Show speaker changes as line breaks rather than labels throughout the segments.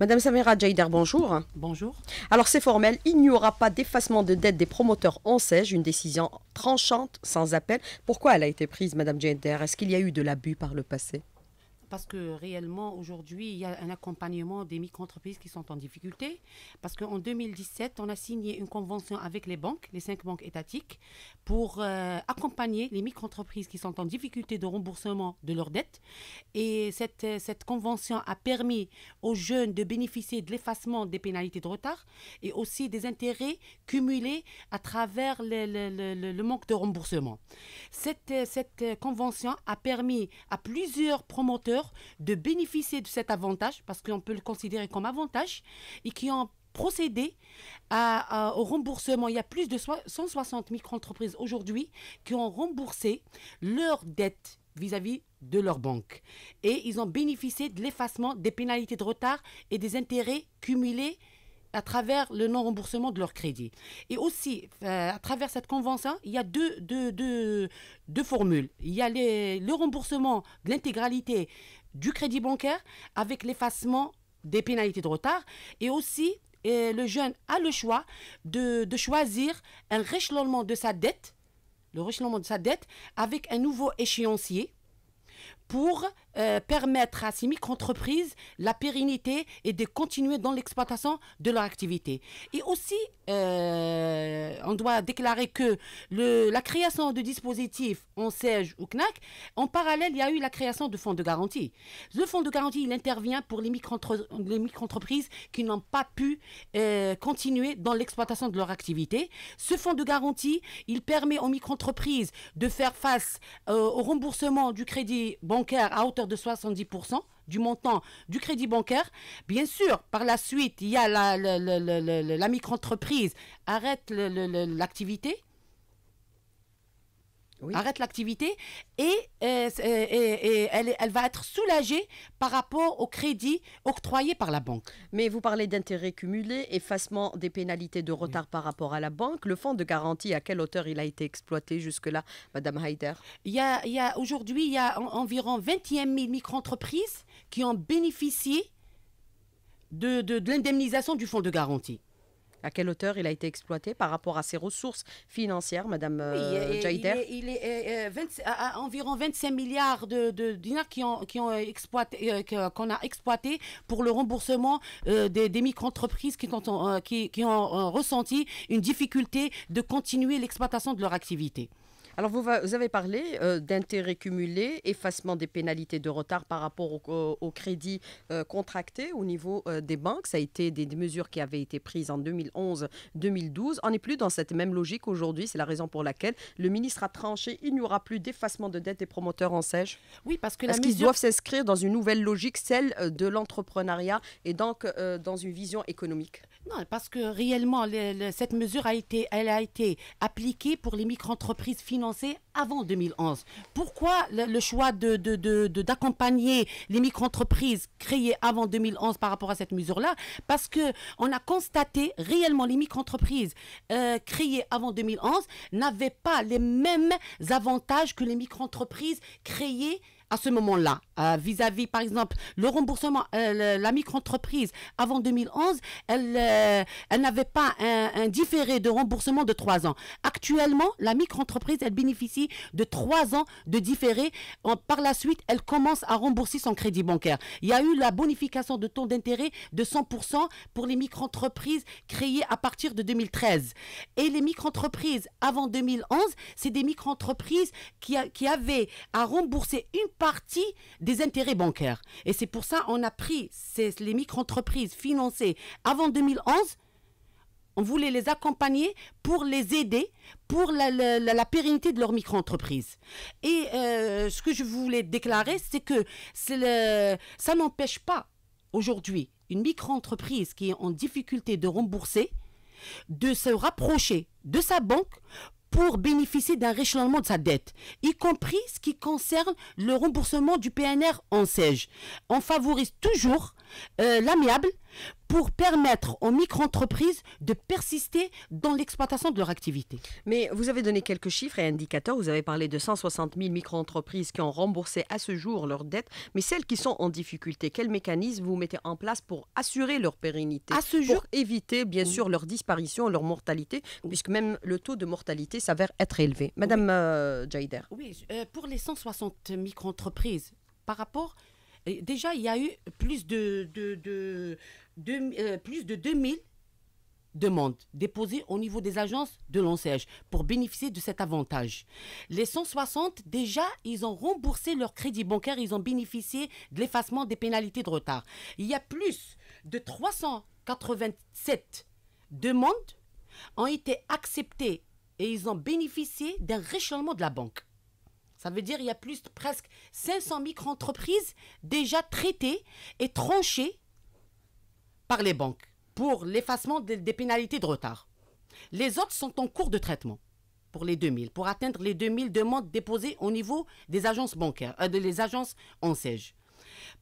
Madame Samira Jaider, bonjour. Bonjour. Alors c'est formel, il n'y aura pas d'effacement de dette des promoteurs en siège, une décision tranchante, sans appel. Pourquoi elle a été prise, Madame Jaider Est-ce qu'il y a eu de l'abus par le passé
parce que réellement aujourd'hui, il y a un accompagnement des micro-entreprises qui sont en difficulté. Parce qu'en 2017, on a signé une convention avec les banques, les cinq banques étatiques, pour euh, accompagner les micro-entreprises qui sont en difficulté de remboursement de leurs dettes. Et euh, cette, convention a permis aux jeunes de bénéficier de l'effacement des pénalités de retard et aussi des intérêts cumulés à travers le, manque de remboursement. Cette, euh, cette convention a permis à plusieurs promoteurs de bénéficier de cet avantage, parce qu'on peut le considérer comme avantage, et qui ont procédé au remboursement. Il y a plus de 160 micro-entreprises aujourd'hui qui ont remboursé leurs dettes vis-à-vis de leur banque. Et ils ont bénéficié de l'effacement des pénalités de retard et des intérêts cumulés à travers le non-remboursement de leur crédit. Et aussi, euh, à travers cette convention, il y a deux, deux, deux, formules. Il y a le remboursement de l'intégralité du crédit bancaire avec l'effacement des pénalités de retard et aussi euh, le jeune a le choix de, de choisir un réchelonnement de sa dette, le réchelonnement de sa dette avec un nouveau échéancier pour euh, permettre à ces micro-entreprises la pérennité et de continuer dans l'exploitation de leur activité. Et aussi, euh, on doit déclarer que le, la création de dispositifs en siège ou CNAC, en parallèle, il y a eu la création de fonds de garantie. Le fonds de garantie, il intervient pour les micro-entreprises qui n'ont pas pu euh, continuer dans l'exploitation de leur activité. Ce fonds de garantie, il permet aux micro-entreprises de faire face au remboursement du crédit bancaire à hauteur de 70% du montant du crédit bancaire. Bien sûr, par la suite, il y a la, la, la, la micro-entreprise arrête l'activité arrête l'activité et, euh, euh, et, elle, va être soulagée par rapport au crédit octroyé par la banque. Mais vous parlez d'intérêts cumulés, effacement
des pénalités de retard par rapport à la banque. Le fonds de garantie, à quelle hauteur il a été exploité jusque-là,
Madame Haider Il y a, aujourd'hui, il y a environ 21 000 micro-entreprises qui ont bénéficié de l'indemnisation du fonds de garantie
à quelle hauteur il a été exploité par rapport à ses ressources financières, Madame euh, Jaider
Il est, euh, euh, environ 25 milliards de, dinars qui ont, exploité, qu'on a exploité pour le remboursement des, micro-entreprises qui, qui, ont ressenti une difficulté de continuer l'exploitation de leur activité. Alors,
vous, avez parlé euh, d'intérêts cumulés, effacement des pénalités de retard par rapport aux crédits euh, contractés au niveau euh, des banques. Ça a été des, mesures qui avaient été prises en 2011-2012. On n'est plus dans cette même logique aujourd'hui. C'est la raison pour laquelle le ministre a tranché. Il n'y aura plus d'effacement de dette des promoteurs en sèche. Oui, parce que la qu'ils doivent s'inscrire dans une nouvelle
logique, celle de l'entrepreneuriat et donc dans une vision économique Non, parce que réellement, cette mesure a été, elle a été appliquée pour les micro-entreprises financières avant 2011. Pourquoi le, choix d'accompagner de, les micro-entreprises créées avant 2011 par rapport à cette mesure-là Parce que on a constaté réellement les micro-entreprises euh, créées avant 2011 n'avaient pas les mêmes avantages que les micro-entreprises créées à ce moment-là, euh, vis-à-vis, par exemple, le remboursement, euh, la micro-entreprise, avant 2011, elle, euh, elle n'avait pas un, différé de remboursement de trois ans. Actuellement, la micro-entreprise, elle bénéficie de trois ans de différé. par la suite, elle commence à rembourser son crédit bancaire. Il y a eu la bonification de taux d'intérêt de 100% pour les micro-entreprises créées à partir de 2013. Et les micro-entreprises avant 2011, c'est des micro-entreprises qui, qui avaient à rembourser une partie des intérêts bancaires. Et c'est pour ça qu'on a pris les micro-entreprises financées avant 2011. On voulait les accompagner pour les aider pour la, pérennité de leur micro-entreprise. Et euh, ce que je voulais déclarer, c'est que ça n'empêche pas aujourd'hui une micro-entreprise qui est en difficulté de rembourser de se rapprocher de sa banque pour bénéficier d'un réchauffement de sa dette, y compris ce qui concerne le remboursement du PNR en siège. On favorise toujours euh, l'amiable pour permettre aux micro-entreprises de persister dans l'exploitation de leur activité. Mais vous avez donné quelques chiffres et indicateurs. Vous
avez parlé de 160 000 micro-entreprises qui ont remboursé à ce jour leurs dettes, mais celles qui sont en difficulté, quels mécanismes vous mettez en place pour assurer leur pérennité À ce jour Pour éviter, bien sûr, leur disparition, leur mortalité, puisque même le taux de mortalité s'avère être élevé. Madame euh, Jaider.
Oui, euh, pour les 160 micro-entreprises, par rapport déjà, il y a eu plus de, 2000 euh, demandes déposées au niveau des agences de l'ONCEJ pour bénéficier de cet avantage. Les 160, déjà, ils ont remboursé leur crédit bancaire, ils ont bénéficié de l'effacement des pénalités de retard. Il y a plus de 387 demandes ont été acceptées et ils ont bénéficié d'un réchauffement de la banque. Ça veut dire qu'il y a plus de presque 500 micro-entreprises déjà traitées et tranchées par les banques pour l'effacement des, pénalités de retard. Les autres sont en cours de traitement pour les 2000, pour atteindre les 2000 demandes déposées au niveau des agences bancaires, euh, des agences en siège.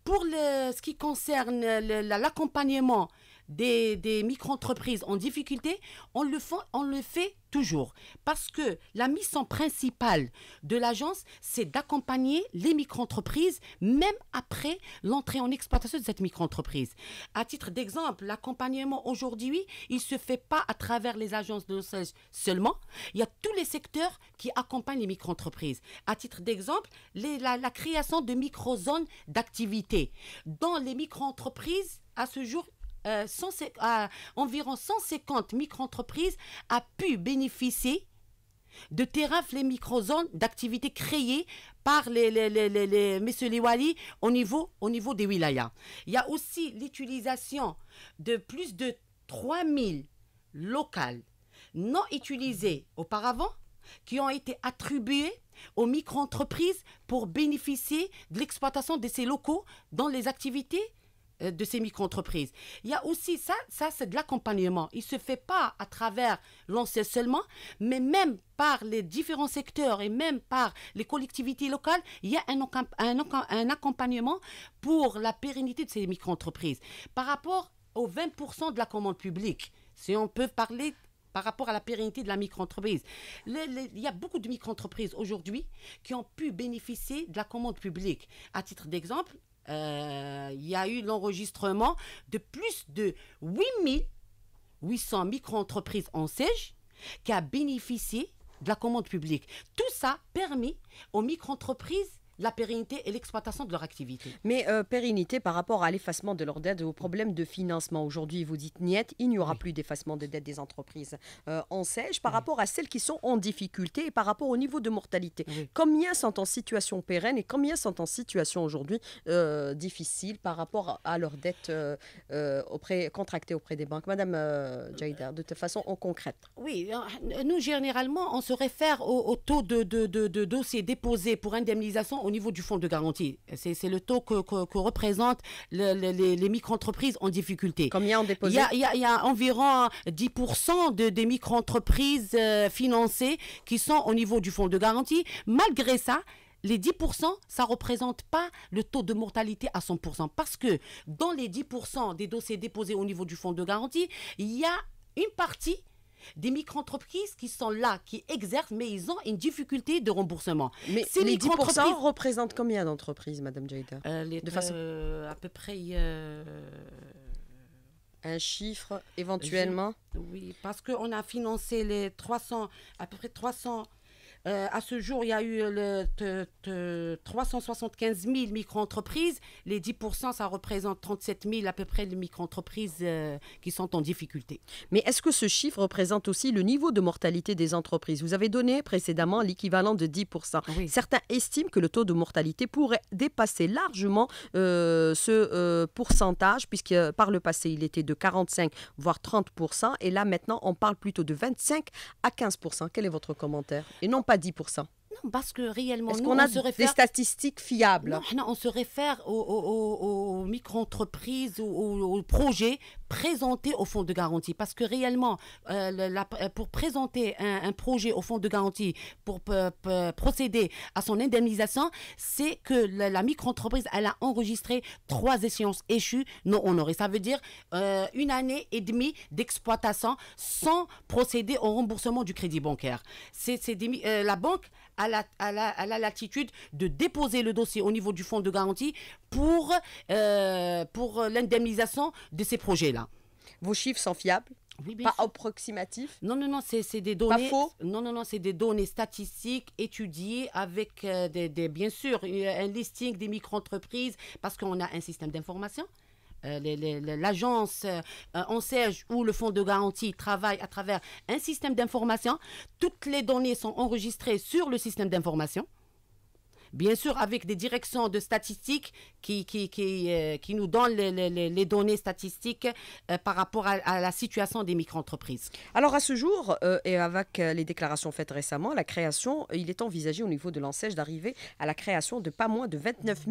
Pour ce qui concerne l'accompagnement des, micro-entreprises en difficulté, on le, fait, on le fait toujours. Parce que la mission principale de l'agence, c'est d'accompagner les micro-entreprises, même après l'entrée en exploitation de cette micro-entreprise. À titre d'exemple, l'accompagnement aujourd'hui, il ne se fait pas à travers les agences de l'ossage seulement. Il y a tous les secteurs qui accompagnent les micro-entreprises. À titre d'exemple, la, la création de micro-zones d'activité. Dans les micro-entreprises, à ce jour, euh, environ 150 micro-entreprises a pu bénéficier de terrains les zones d'activités créées par les, les, messieurs les au niveau, au niveau des wilayas. Il y a aussi l'utilisation de plus de 3000 locales non utilisées auparavant qui ont été attribuées aux micro-entreprises pour bénéficier de l'exploitation de ces locaux dans les activités euh, de ces micro-entreprises. Il y a aussi ça, ça c'est de l'accompagnement. Il ne se fait pas à travers l'ancien seulement, mais même par les différents secteurs et même par les collectivités locales, il y a un, un, un accompagnement pour la pérennité de ces micro-entreprises. Par rapport aux 20% de la commande publique, si on peut parler par rapport à la pérennité de la micro-entreprise. Il y a beaucoup de micro-entreprises aujourd'hui qui ont pu bénéficier de la commande publique. À titre d'exemple, il euh, y a eu l'enregistrement de plus de 8800 micro-entreprises en siège qui a bénéficié de la commande publique. Tout ça permet aux micro-entreprises la pérennité et l'exploitation de leur activité. Mais euh, pérennité
par rapport à l'effacement de leur dette, aux problème de financement. Aujourd'hui, vous dites niette, il n'y aura plus d'effacement de dette des entreprises euh, en sèche par rapport à celles qui sont en difficulté et par rapport au niveau de mortalité. Combien sont en situation pérenne et combien sont en situation aujourd'hui euh, difficile par rapport à leur dette auprès, contractée auprès des banques Madame Jaïda, de toute façon en concrète.
Oui, nous généralement, on se réfère au, taux de, de, de dossiers déposés pour indemnisation au niveau du fonds de garantie, c'est le taux que, représentent les, les micro-entreprises en difficulté. Combien ont déposé Il y, a, environ 10% des micro-entreprises euh, financées qui sont au niveau du fonds de garantie. Malgré ça, les 10%, ça ne représente pas le taux de mortalité à 100%. Parce que dans les 10% des dossiers déposés au niveau du fonds de garantie, il y a une partie des micro-entreprises qui sont là, qui exercent, mais ils ont une difficulté de remboursement. Mais Ces les 10%
représentent combien d'entreprises, Madame Jaïda euh, De façon
à peu près. Euh, Un chiffre éventuellement Oui, parce qu'on a financé les 300, à peu près 300 euh, à ce jour, il y a eu le, 375 000 micro-entreprises. Les 10 ça représente 37 000 à peu près de micro-entreprises euh, qui sont en difficulté. Mais est-ce
que ce chiffre représente aussi le niveau de mortalité des entreprises Vous avez donné précédemment l'équivalent de 10 Certains estiment que le taux de mortalité pourrait dépasser largement euh, ce pourcentage, puisque par le passé, il était de 45 voire 30 et là maintenant, on parle plutôt de 25 à 15 Quel est votre commentaire Et non pas 10
non, parce que réellement, est-ce qu'on a des statistiques fiables non, on se réfère aux, micro-entreprises, aux, projets présenter au fonds de garantie parce que réellement, euh, euh, pour présenter un, projet au fonds de garantie, pour procéder à son indemnisation, c'est que la, micro-entreprise, elle a enregistré trois échéances échues non honorées. Ça veut dire euh, une année et demie d'exploitation sans procéder au remboursement du crédit bancaire. C'est La banque a la, de déposer le dossier au niveau du fonds de garantie pour, pour l'indemnisation de ces projets-là. Vos chiffres sont fiables pas approximatifs Non, non, non, c'est des données. Non, non, non, c'est des données statistiques étudiées avec, euh, des, bien sûr, un listing des micro-entreprises parce qu'on a un système d'information. Euh, l'agence en euh, siège ou le fonds de garantie travaille à travers un système d'information. Toutes les données sont enregistrées sur le système d'information. Bien sûr, avec des directions de statistiques qui, qui, euh, nous donnent les, données statistiques euh, par rapport à, la situation des micro-entreprises.
Alors, à ce jour, euh, et avec les déclarations faites récemment, la création, il est envisagé au niveau de l'enseigne d'arriver à la création de pas moins de 29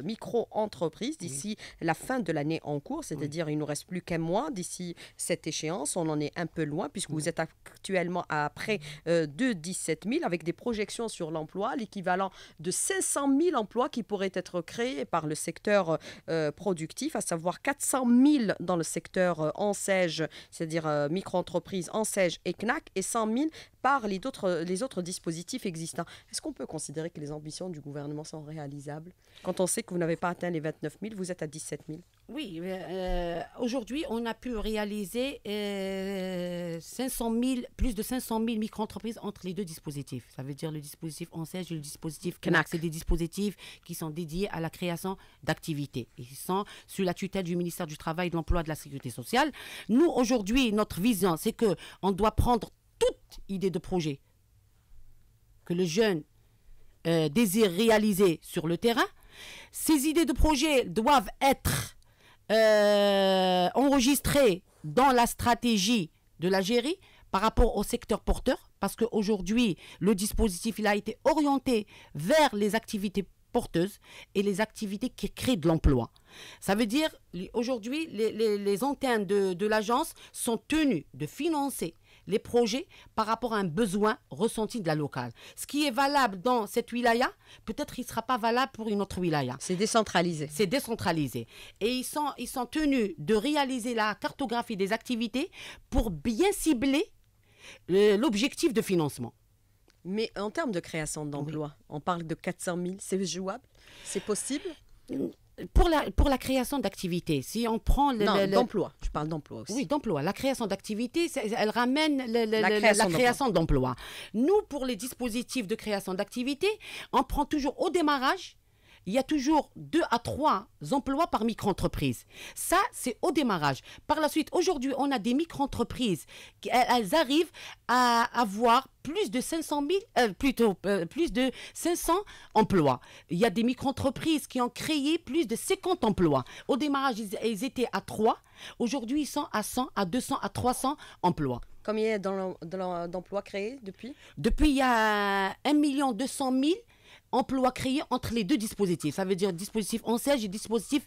000 micro-entreprises d'ici la fin de l'année en cours, c'est-à-dire il ne nous reste plus qu'un mois d'ici cette échéance. On en est un peu loin puisque vous êtes actuellement à près de 17 000 avec des projections sur l'emploi, équivalent de 500 000 emplois qui pourraient être créés par le secteur euh, productif, à savoir 400 000 dans le secteur euh, en sèche, c'est-à-dire euh, micro-entreprise en sèche et CNAC, et 100 000 par les autres, les autres dispositifs existants. Est-ce qu'on peut considérer que les ambitions du gouvernement sont réalisables Quand on sait que vous n'avez pas atteint les 29 000, vous êtes à 17 000
oui, euh, euh, aujourd'hui, on a pu réaliser 500 euh, plus de 500 000 micro-entreprises entre les deux dispositifs. Ça veut dire le dispositif ANSEJ et le dispositif CNAC. C'est des dispositifs qui sont dédiés à la création d'activités. Ils sont sous la tutelle du ministère du Travail, de l'Emploi et de la Sécurité sociale. Nous, aujourd'hui, notre vision, c'est que qu'on doit prendre toute idée de projet que le jeune désire réaliser sur le terrain. Ces idées de projet doivent être euh, enregistré dans la stratégie de l'Algérie par rapport au secteur porteur, parce qu'aujourd'hui, le dispositif il a été orienté vers les activités porteuses et les activités qui créent de l'emploi. Ça veut dire, aujourd'hui, les, antennes de, de l'agence sont tenues de financer les projets par rapport à un besoin ressenti de la locale. Ce qui est valable dans cette wilaya, peut-être il ne sera pas valable pour une autre wilaya. C'est décentralisé. C'est décentralisé. Et ils sont, ils sont tenus de réaliser la cartographie des activités pour bien cibler euh, l'objectif de financement.
Mais en termes de création d'emplois, on parle de 400 000, c'est jouable C'est possible
pour la, création d'activité si on prend l'emploi non, d'emploi,
je parle d'emploi aussi. Oui,
d'emploi. La création d'activité elle ramène la création d'emploi. Nous, pour les dispositifs de création d'activité on prend toujours au démarrage il y a toujours deux à trois emplois par micro-entreprise. Ça, c'est au démarrage. Par la suite, aujourd'hui, on a des micro-entreprises. Elles arrivent à avoir plus de 500 000, euh, plutôt euh, plus de 500 emplois. Il y a des micro-entreprises qui ont créé plus de 50 emplois. Au démarrage, ils, étaient à 3. Aujourd'hui, ils sont à 100, à 200, à 300 emplois.
Combien d'emplois créés depuis
Depuis, il y a 1,2 million emploi créé entre les deux dispositifs. Ça veut dire dispositif en siège et dispositif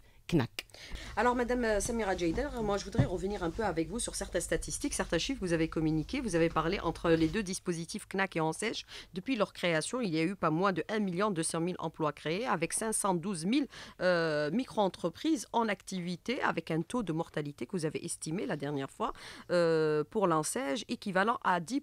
alors, Madame euh, Samira Jader, moi, je voudrais revenir un peu avec vous sur certaines statistiques, certains chiffres que vous avez communiqués. Vous avez parlé entre les deux dispositifs CNAC et Ensèche. Depuis leur création, il y a eu pas moins de 1 200 000 emplois créés, avec 512 000 euh, micro-entreprises en activité, avec un taux de mortalité que vous avez estimé la dernière fois euh, pour l'Ensège équivalent à 10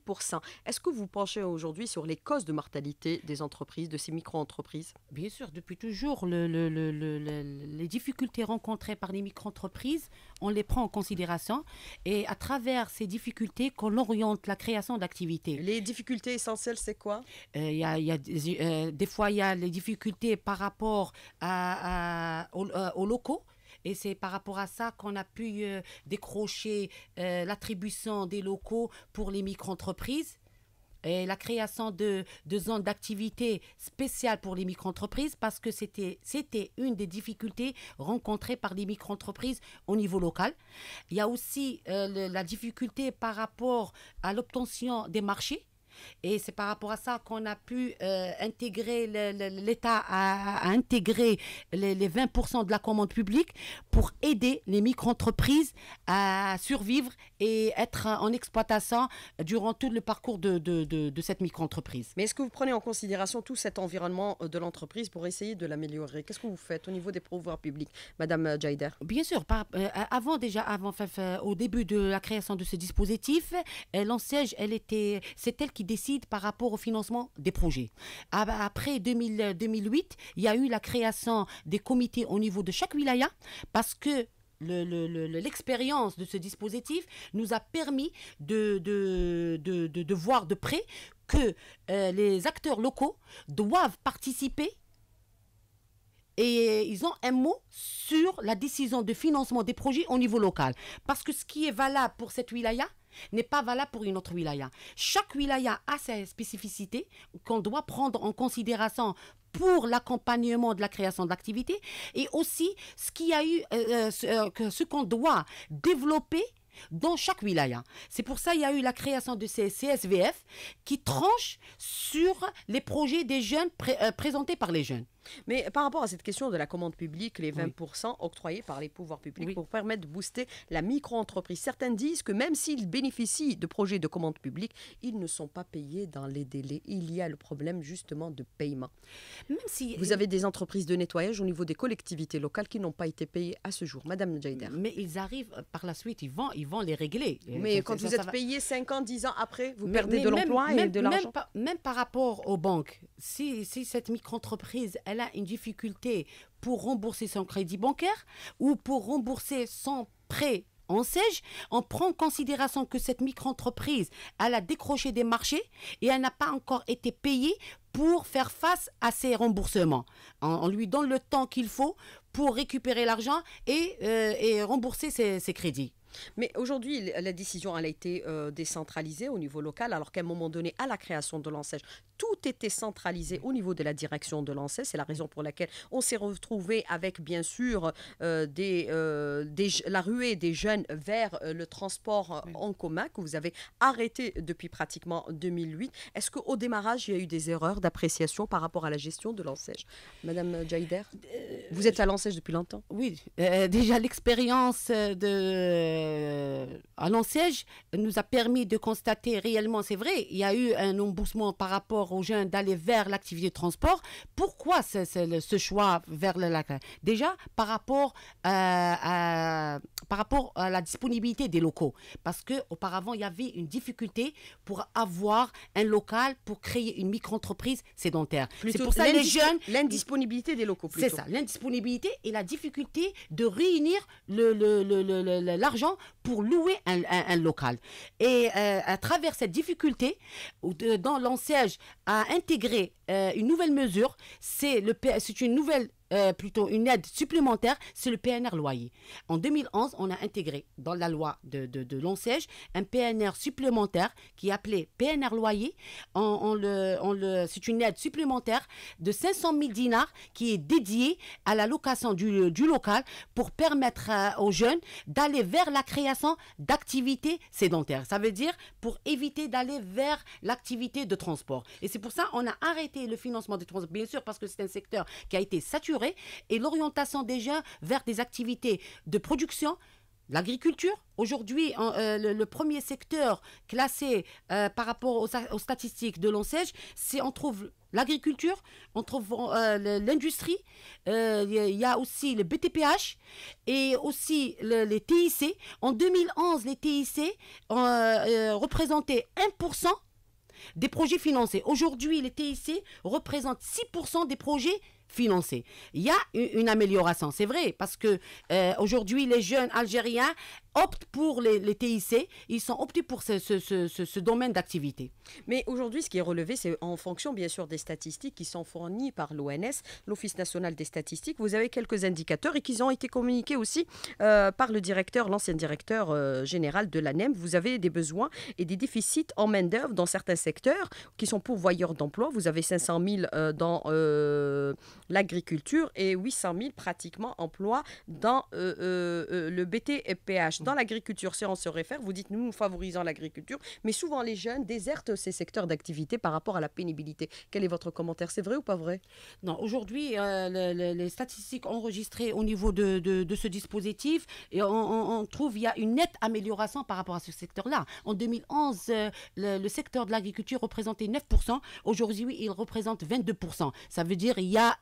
Est-ce que vous penchez aujourd'hui sur les causes de
mortalité des entreprises, de ces micro-entreprises Bien sûr, depuis toujours, les difficultés difficultés rencontrées par les micro-entreprises, on les prend en considération et à travers ces difficultés qu'on oriente la création d'activités. Les difficultés essentielles, c'est quoi euh, Il y, a, euh, Des fois, il y a les difficultés par rapport à, euh, aux, locaux. Et c'est par rapport à ça qu'on a pu décrocher l'attribution des locaux pour les micro-entreprises la création de, zones d'activité spéciales pour les micro-entreprises parce que c'était une des difficultés rencontrées par les micro-entreprises au niveau local. Il y a aussi euh, la difficulté par rapport à l'obtention des marchés et c'est par rapport à ça qu'on a pu euh, intégrer, l'État a, intégré les, les 20% de la commande publique pour aider les micro-entreprises à survivre et être en exploitation durant tout le parcours de, de, de, cette micro-entreprise. Mais est-ce que vous
prenez en considération tout cet environnement euh, de l'entreprise pour essayer de l'améliorer Qu'est-ce que vous faites au niveau des pouvoirs
publics, Madame euh, Jaider Bien sûr, avant déjà, avant, au début de la création de ce dispositif, l'ancienne, elle était, c'est elle qui décide par rapport au financement des projets. Après 2008, il y a eu la création des comités au niveau de chaque wilaya parce que l'expérience de ce dispositif nous a permis de, voir de près que euh, les acteurs locaux doivent participer et ils ont un mot sur la décision de financement des projets au niveau local. Parce que ce qui est valable pour cette wilaya n'est pas valable pour une autre wilaya. Chaque wilaya a ses spécificités qu'on doit prendre en considération pour l'accompagnement de la création d'activités et aussi ce euh, euh, euh, qu'on doit développer dans chaque wilaya. C'est pour ça qu'il y a eu la création de ces CSVF qui tranche sur les projets des jeunes présentés par les jeunes. Mais par rapport à cette question de la commande publique, les
20% octroyés par les pouvoirs publics pour permettre de booster la micro-entreprise, certains disent que même s'ils bénéficient de projets de commande publique, ils ne sont pas payés dans les délais. Il y a le problème justement de paiement.
Même si... Vous avez
des entreprises de nettoyage au niveau des collectivités locales qui n'ont pas été payées à ce jour. Madame Jaider. Mais ils arrivent euh, par la suite, ils vont, ils vont les régler. Mais quand vous êtes payé 5 ans, 10 ans après, vous perdez de l'emploi et de l'argent.
Même, même, par rapport aux banques, si, si cette micro-entreprise, elle une difficulté pour rembourser son crédit bancaire ou pour rembourser son prêt en siège, on prend en considération que cette micro-entreprise, elle a décroché des marchés et elle n'a pas encore été payée pour faire face à ses remboursements. On, lui donne le temps qu'il faut pour récupérer l'argent et, euh, rembourser ses crédits. Mais aujourd'hui, la décision,
a été euh, décentralisée au niveau local, alors qu'à un moment donné, à la création de l'ANSEJ, tout était centralisé au niveau de la direction de l'ANSEJ. C'est la raison pour laquelle on s'est retrouvé avec, bien sûr, euh, des, euh, la ruée des jeunes vers le transport en commun que vous avez arrêté depuis pratiquement 2008. Est-ce qu'au démarrage, il y a eu des erreurs d'appréciation par rapport à la gestion de l'ANSEJ Madame Jaider, vous êtes à l'ANSEJ depuis
longtemps Oui, déjà l'expérience de euh, à nous a permis de constater réellement, c'est vrai, il y a eu un emboussement par rapport aux jeunes d'aller vers l'activité de transport. Pourquoi ce, choix vers le lac Déjà, par rapport, euh, à, par rapport à la disponibilité des locaux. Parce qu'auparavant, il y avait une difficulté pour avoir un local pour créer une micro-entreprise sédentaire. C'est pour ça les jeunes... L'indisponibilité des locaux, C'est ça, l'indisponibilité et la difficulté de réunir l'argent le, pour louer un, local. Et euh, à travers cette difficulté, dans siège à intégrer euh, une nouvelle mesure, c'est une nouvelle euh, plutôt une aide supplémentaire, c'est le PNR loyer. En 2011, on a intégré dans la loi de, de, de e un PNR supplémentaire qui est appelé PNR loyer. On, le, le, c'est une aide supplémentaire de 500 000 dinars qui est dédiée à la location du, du local pour permettre euh, aux jeunes d'aller vers la création d'activités sédentaires. Ça veut dire pour éviter d'aller vers l'activité de transport. Et c'est pour ça qu'on a arrêté le financement des transports, bien sûr, parce que c'est un secteur qui a été saturé et l'orientation déjà vers des activités de production, l'agriculture. Aujourd'hui, euh, le, premier secteur classé euh, par rapport aux, statistiques de l'ONSEG, c'est on trouve l'agriculture, on trouve euh, l'industrie, il y a aussi le BTPH et aussi les TIC. En 2011, les TIC représentaient 1% des projets financés. Aujourd'hui, les TIC représentent 6% des projets financé. Il y a une amélioration, c'est vrai, parce que euh, aujourd'hui, les jeunes algériens optent pour les, TIC, ils sont optés pour ce, domaine d'activité. Mais aujourd'hui, ce qui est relevé, c'est en fonction bien
sûr des statistiques qui sont fournies par l'ONS, l'Office national des statistiques. Vous avez quelques indicateurs et qui ont été communiqués aussi euh, par le directeur, l'ancien directeur euh, général de l'ANEM. Vous avez des besoins et des déficits en main-d'œuvre dans certains secteurs qui sont pourvoyeurs d'emplois. Vous avez 500 000 euh, dans l'agriculture et 800 000 pratiquement emplois dans le BTPH dans l'agriculture, si on se réfère, vous dites nous, nous favorisons l'agriculture, mais souvent les jeunes désertent ces secteurs d'activité par rapport à la pénibilité. Quel
est votre commentaire C'est vrai ou pas vrai Non, aujourd'hui, euh, les statistiques enregistrées au niveau de, ce dispositif, et on, trouve qu'il y a une nette amélioration par rapport à ce secteur-là. En 2011, euh, le, secteur de l'agriculture représentait 9%. Aujourd'hui, il représente 22%. Ça veut dire qu'il y a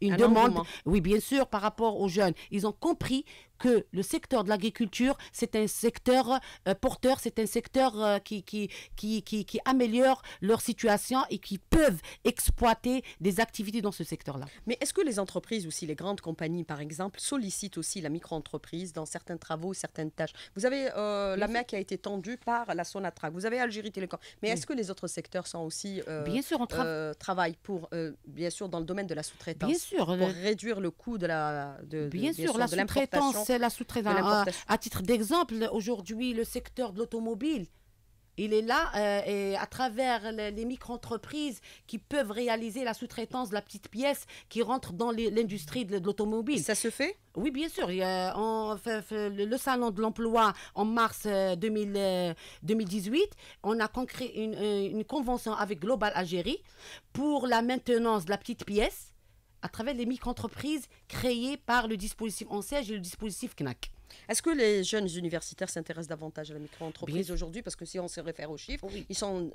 une demande, oui, bien sûr, par rapport aux jeunes. Ils ont compris que le secteur de l'agriculture, c'est un secteur euh, porteur, c'est un secteur euh, qui, qui, qui, qui, améliore leur situation et qui peuvent exploiter des activités dans ce secteur-là. Mais est-ce que les entreprises, aussi les grandes compagnies par exemple,
sollicitent aussi la micro-entreprise dans certains travaux, certaines tâches Vous avez euh, la main qui a été tendue par la Sonatrach, vous avez Algérie Télécom, mais est-ce que les autres secteurs sont aussi... bien sûr, on tra travaille pour, bien sûr, dans le domaine de la sous-traitance. Bien sûr. Pour réduire le coût de la... De, bien sûr, la sous-traitance c'est la sous-traitance.
À, titre d'exemple, aujourd'hui, le secteur de l'automobile, il est là euh, et à travers les, micro-entreprises qui peuvent réaliser la sous-traitance de la petite pièce qui rentre dans l'industrie de, l'automobile. Ça se fait oui, bien sûr. le salon de l'emploi en mars 2018, euh, euh, on a concret une, convention avec Global Algérie pour la maintenance de la petite pièce à travers les micro-entreprises créées par le dispositif Ancien et le dispositif CNAC. Est-ce que les jeunes universitaires s'intéressent davantage à la micro-entreprise
aujourd'hui Parce que si on se réfère aux chiffres, ils sont 17%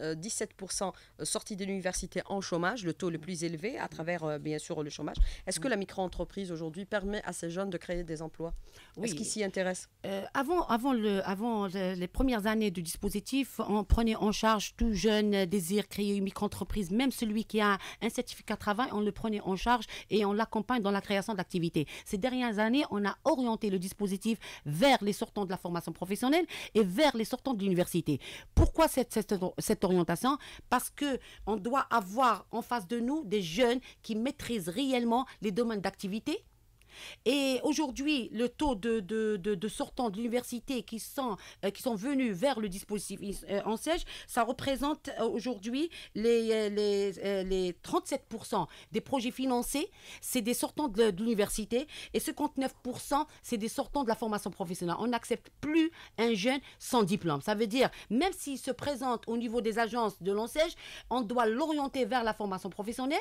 euh, euh, sortis de l'université en chômage, le taux le plus élevé à travers, euh, bien sûr, le chômage. Est-ce que la micro-entreprise aujourd'hui permet à ces jeunes de
créer des emplois Est-ce qu'ils s'y intéressent Avant, avant, le, avant les premières années du dispositif, on prenait en charge tout jeune désir créer une micro-entreprise, même celui qui a un certificat de travail, on le prenait en charge et on l'accompagne dans la création d'activités. Ces dernières années, on a orienté le dispositif vers les sortants de la formation professionnelle et vers les sortants de l'université. Pourquoi cette, cette orientation Parce que on doit avoir en face de nous des jeunes qui maîtrisent réellement les domaines d'activité et aujourd'hui, le taux de, de, de, sortants de l'université qui sont, euh, qui sont venus vers le dispositif euh, en siège, ça représente euh, aujourd'hui les, les, les 37% des projets financés, c'est des sortants de, l'université et 59% c'est des sortants de la formation professionnelle. On n'accepte plus un jeune sans diplôme. Ça veut dire, même s'il se présente au niveau des agences de l'enseigne, on doit l'orienter vers la formation professionnelle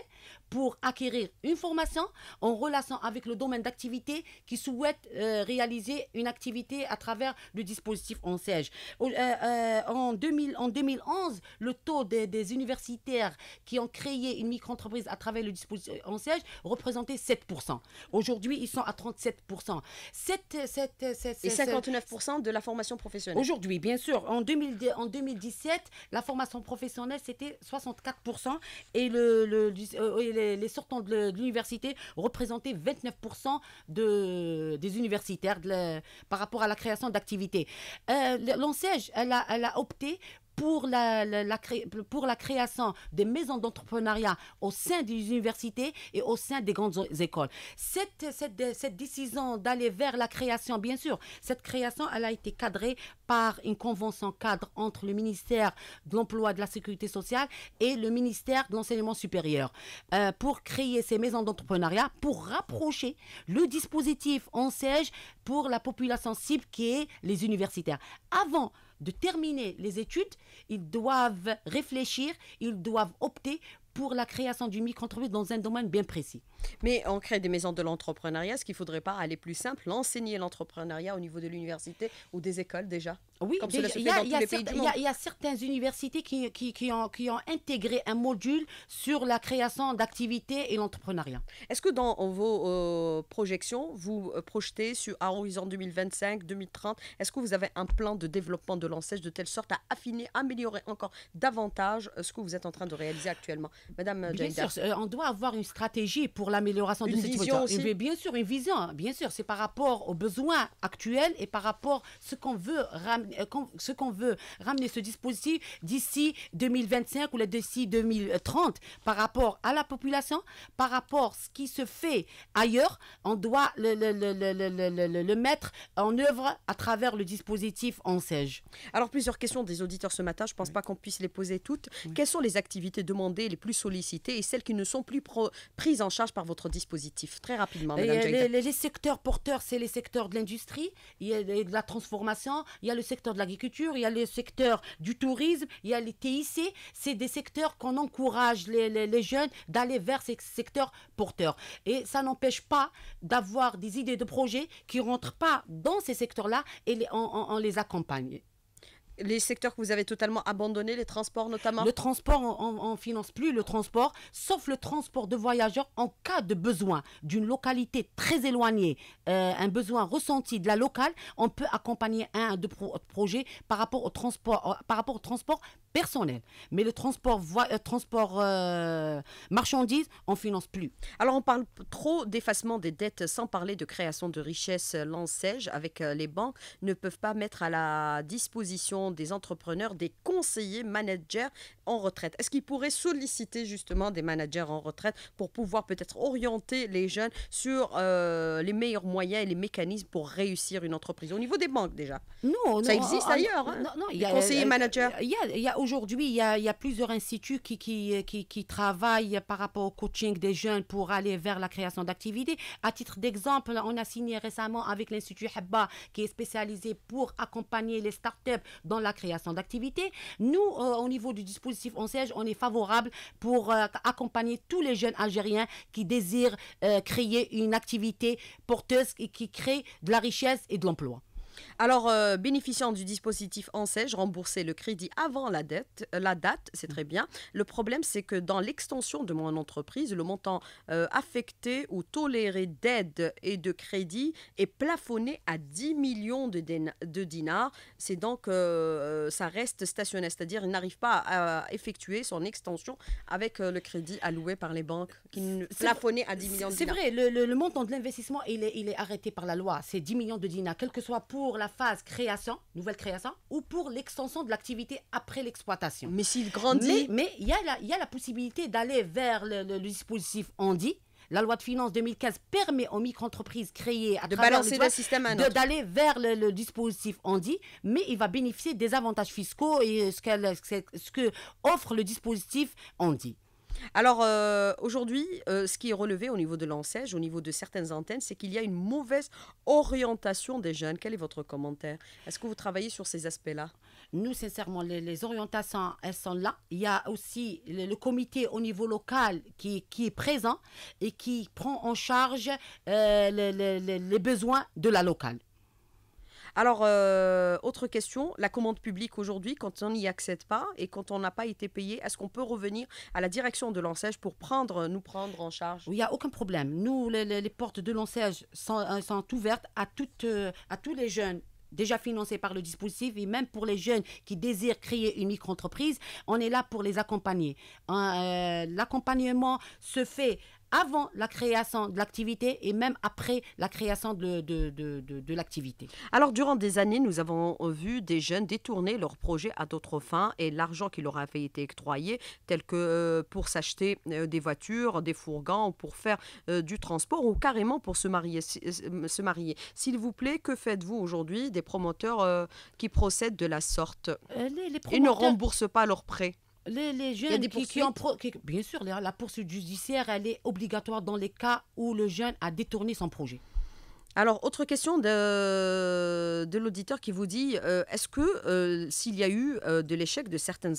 pour acquérir une formation en relation avec le domaine d'activités qui souhaitent euh, réaliser une activité à travers le dispositif en, 2000, euh, euh, en 2011, le taux des, universitaires qui ont créé une micro-entreprise à travers le dispositif en siège représentait 7%. Aujourd'hui, ils sont à 37%. 7, Et 59% de la formation professionnelle. Aujourd'hui, bien sûr. En, 2017, la formation professionnelle, c'était 64%. Et les sortants de l'université représentaient 29% de, des universitaires par rapport à la création d'activités. Euh, elle a, elle a opté pour la, pour la création des maisons d'entrepreneuriat au sein des universités et au sein des grandes écoles. Cette, cette, cette décision d'aller vers la création, bien sûr, cette création, elle a été cadrée par une convention cadre entre le ministère de l'Emploi et de la Sécurité sociale et le ministère de l'Enseignement supérieur euh, pour créer ces maisons d'entrepreneuriat, pour rapprocher le dispositif en siège pour la population cible qui est les universitaires. Avant, de terminer les études, ils doivent réfléchir, ils doivent opter pour la création du micro-entreprise dans un domaine bien précis. Mais on crée des maisons de l'entrepreneuriat. Est-ce qu'il ne faudrait pas aller plus
simple, enseigner l'entrepreneuriat au niveau de l'université ou des écoles déjà Oui, Il y,
a certaines universités qui, qui, ont, qui ont intégré un module sur la création d'activités et l'entrepreneuriat.
Est-ce que dans euh, vos euh, projections, vous euh, projetez sur horizon 2025, 2030, est-ce que vous avez un plan de développement de l'enseigne de telle sorte à affiner, améliorer encore davantage ce que vous êtes en train de réaliser actuellement Madame Bien sûr,
on doit avoir une stratégie pour l'amélioration de cette vision aussi. bien sûr, une vision, hein. bien sûr, c'est par rapport aux besoins actuels et par rapport à ce qu'on veut ramener, euh, ce qu'on veut ramener ce dispositif d'ici 2025 ou d'ici 2030 par rapport à la population, par rapport à ce qui se fait ailleurs, on doit le, le, le, le mettre en œuvre à travers le dispositif en siège. Alors plusieurs
questions des auditeurs ce matin, je pense pas qu'on puisse les poser toutes. Quelles sont les activités demandées les plus sollicitées et celles
qui ne sont plus prises en charge par votre dispositif Très rapidement, Madame les, les, secteurs porteurs, c'est les secteurs de l'industrie, il y a de la transformation, il y a le secteur de l'agriculture, il y a le secteur du tourisme, il y a les TIC. C'est des secteurs qu'on encourage les, jeunes d'aller vers ces secteurs porteurs. Et ça n'empêche pas d'avoir des idées de projets qui ne rentrent pas dans ces secteurs-là et on les accompagne les secteurs que vous avez totalement abandonnés, les transports notamment Le transport, on ne finance plus le transport, sauf le transport de voyageurs en cas de besoin d'une localité très éloignée, euh, un besoin ressenti de la locale, on peut accompagner un ou deux projets par rapport au transport, euh, par rapport au transport personnel. Mais le transport, euh, transport euh, marchandises, on finance plus. Alors on parle trop d'effacement des dettes sans parler de création de
richesses. L'enseigne avec euh, les banques ne peuvent pas mettre à la disposition des entrepreneurs des conseillers managers en retraite. Est-ce qu'ils pourraient solliciter justement des managers en retraite pour pouvoir peut-être orienter les jeunes sur les meilleurs moyens et les mécanismes pour réussir une entreprise au niveau des banques déjà
Non, ça existe ailleurs. Hein, non, non, conseillers managers. Il y aujourd'hui, il y, a, plusieurs instituts qui, travaillent par rapport au coaching des jeunes pour aller vers la création d'activités. À titre d'exemple, on a signé récemment avec l'Institut Hebba qui est spécialisé pour accompagner les startups dans la création d'activités. Nous, euh, au niveau du dispositif on on est favorable pour euh, accompagner tous les jeunes Algériens qui désirent euh, créer une activité porteuse et qui crée de la richesse et de l'emploi. Alors, euh, bénéficiant du dispositif je rembourser
le crédit avant la, dette, euh, la date, c'est très bien. Le problème, c'est que dans l'extension de mon entreprise, le montant euh, affecté ou toléré d'aide et de crédit est plafonné à 10 millions de, dinars. C'est donc, ça reste stationnaire, c'est-à-dire il n'arrive pas à, effectuer son extension avec le crédit alloué par les banques, qui plafonné à 10 millions de dinars. C'est vrai,
le, montant de l'investissement, il est, il est arrêté par la loi. C'est 10 millions de dinars, quel que soit pour pour la phase création, nouvelle création, ou pour l'extension de l'activité après l'exploitation. Mais s'il grandit... Mais il y, a la possibilité d'aller vers le, dispositif Andy, la loi de finances 2015 permet aux micro-entreprises créées à de travers le système d'aller vers le, dispositif Andy, mais il va bénéficier des avantages fiscaux et ce, qu'offre ce que offre le dispositif Andy. Alors euh,
aujourd'hui, euh, ce qui est relevé au niveau de l'enseigne, au niveau de certaines antennes, c'est qu'il y a une mauvaise orientation des jeunes. Quel est votre commentaire Est-ce que vous travaillez sur ces aspects-là Nous,
sincèrement, les, orientations, elles sont là. Il y a aussi le, comité au niveau local qui, est présent et qui prend en charge euh, les besoins de la locale. Alors, euh, autre question, la commande publique aujourd'hui,
quand on n'y accède pas et quand on n'a pas été payé, est-ce qu'on peut revenir à la direction de l'enseigne pour
prendre, nous prendre en charge Il n'y a aucun problème. Nous, les, portes de l'enseigne euh, sont, ouvertes euh, à, tous les jeunes déjà financés par le dispositif et même pour les jeunes qui désirent créer une micro-entreprise, on est là pour les accompagner. L'accompagnement se fait avant la création de l'activité et même après la création de, l'activité. Alors, durant des années, nous avons vu des jeunes détourner leurs projets
à d'autres fins et l'argent qui leur avait été octroyé, tel que euh, pour s'acheter euh, des voitures, des fourgons, pour faire euh, du transport ou carrément pour se marier. S'il vous plaît, que faites-vous aujourd'hui des promoteurs qui procèdent de la sorte Ils ne remboursent
pas leurs prêts les, jeunes qui, ont bien sûr, la poursuite judiciaire, elle est obligatoire dans les cas où le jeune a détourné son projet. Alors,
autre question de, l'auditeur qui vous dit euh, est-ce que euh, s'il y a eu euh, de l'échec de certaines,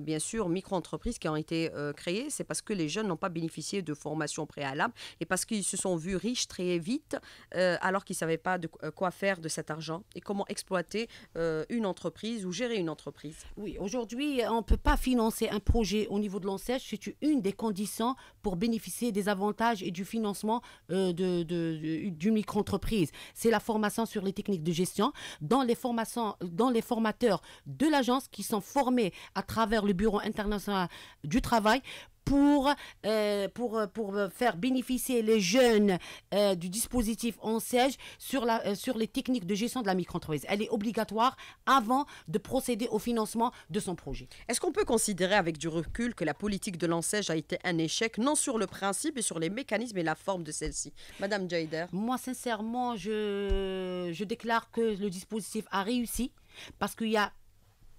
bien sûr, micro-entreprises qui ont été créées, c'est parce que les jeunes n'ont pas bénéficié de formation préalable et parce qu'ils se sont vus riches très vite alors qu'ils ne savaient pas de quoi faire de cet argent et comment exploiter une entreprise ou gérer une entreprise
Oui, aujourd'hui, on ne peut pas financer un projet au niveau de l'enseigne. C'est une des conditions pour bénéficier des avantages et du financement du micro-entreprise c'est la formation sur les techniques de gestion, dans les formations, dans les formateurs de l'agence qui sont formés à travers le Bureau international du travail pour, euh, pour, euh, pour euh, faire bénéficier les jeunes du dispositif en siège sur, la, sur les techniques de gestion de la micro-entreprise. Elle est obligatoire avant de procéder au financement de son projet. Est-ce qu'on peut considérer avec du recul que la politique de l'ensège a été un échec,
non sur le principe mais sur les mécanismes et la forme de celle-ci Madame Jaider Moi, sincèrement,
je, je déclare que le dispositif a réussi parce qu'il y a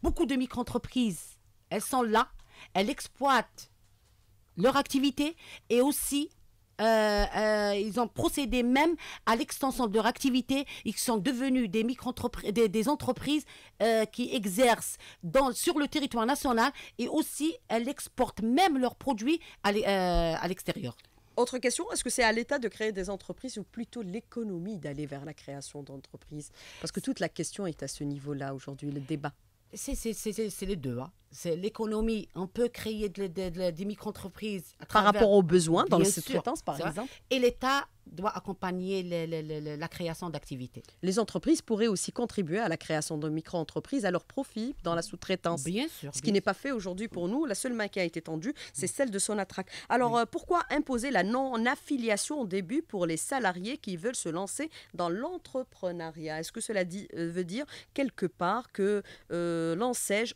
beaucoup de micro-entreprises. Elles sont là, elles exploitent leur activité et aussi euh, euh, ils ont procédé même à l'extension de leur activité. Ils sont devenus des micro-entreprises, des, entreprises euh, qui exercent sur le territoire national et aussi elles exportent même leurs produits à l'extérieur. Autre question, est-ce que c'est à l'État de créer des entreprises ou plutôt l'économie d'aller vers la création d'entreprises Parce que toute la question est à ce niveau-là aujourd'hui, le débat. C'est les deux. Hein c'est l'économie. On peut créer de, des micro-entreprises. Par rapport aux besoins dans les sous-traitance, par exemple. Et l'État doit accompagner la création
d'activités. Les entreprises pourraient aussi contribuer à la création de micro-entreprises à leur profit dans la sous-traitance. Bien sûr. Ce qui n'est pas fait aujourd'hui pour nous. La seule main qui a été tendue, c'est celle de Sonatrac. Alors, euh, pourquoi imposer la non-affiliation au début pour les salariés qui veulent se lancer dans l'entrepreneuriat Est-ce que cela euh, veut dire quelque part que euh,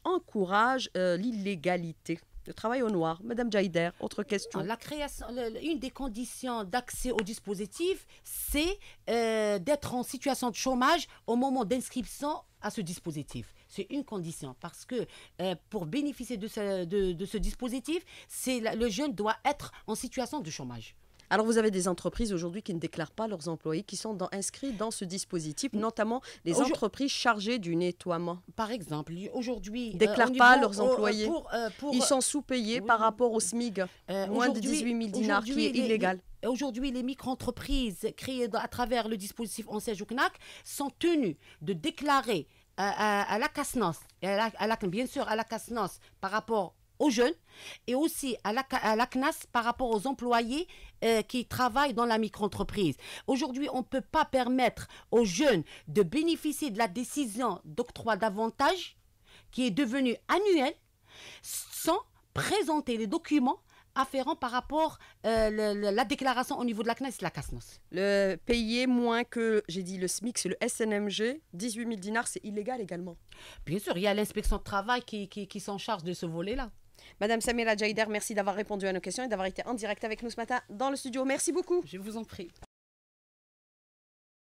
encourage euh, l'illégalité le travail au noir. Madame Jaider, autre question. Ah, la création, une des conditions d'accès au dispositif, c'est euh, d'être en situation de chômage au moment d'inscription à ce dispositif. C'est une condition parce que euh, pour bénéficier de ce, de ce dispositif, c'est le jeune doit être en situation de chômage. Alors, vous avez des entreprises aujourd'hui qui ne déclarent pas leurs employés, qui sont dans, inscrits dans
ce dispositif, notamment les entreprises chargées du nettoiement. Par exemple, aujourd'hui... Euh, déclarent pas leurs euh, employés. Euh, Ils sont sous-payés par rapport
au SMIG, moins de 18 000 dinars, qui est illégal. aujourd'hui les micro-entreprises créées à travers le dispositif Ancien CNAC sont tenues de déclarer à, la CASNOS, à bien sûr à la CASNOS par rapport aux jeunes et aussi à la, à CNAS par rapport aux employés euh, qui travaillent dans la micro-entreprise. Aujourd'hui, on ne peut pas permettre aux jeunes de bénéficier de la décision d'octroi d'avantage qui est devenue annuelle sans présenter les documents afférents par rapport à euh, la déclaration au niveau de la CNES, la CASNOS.
Le payer moins que, j'ai dit le SMIC, c'est le SNMG, 18 000 dinars, c'est illégal également. Bien sûr, il y a l'inspection de travail qui s'en charge de ce volet-là. Madame Samira Jaider, merci d'avoir répondu à nos questions et d'avoir été en direct avec nous ce matin dans le studio. Merci beaucoup. Je vous en prie.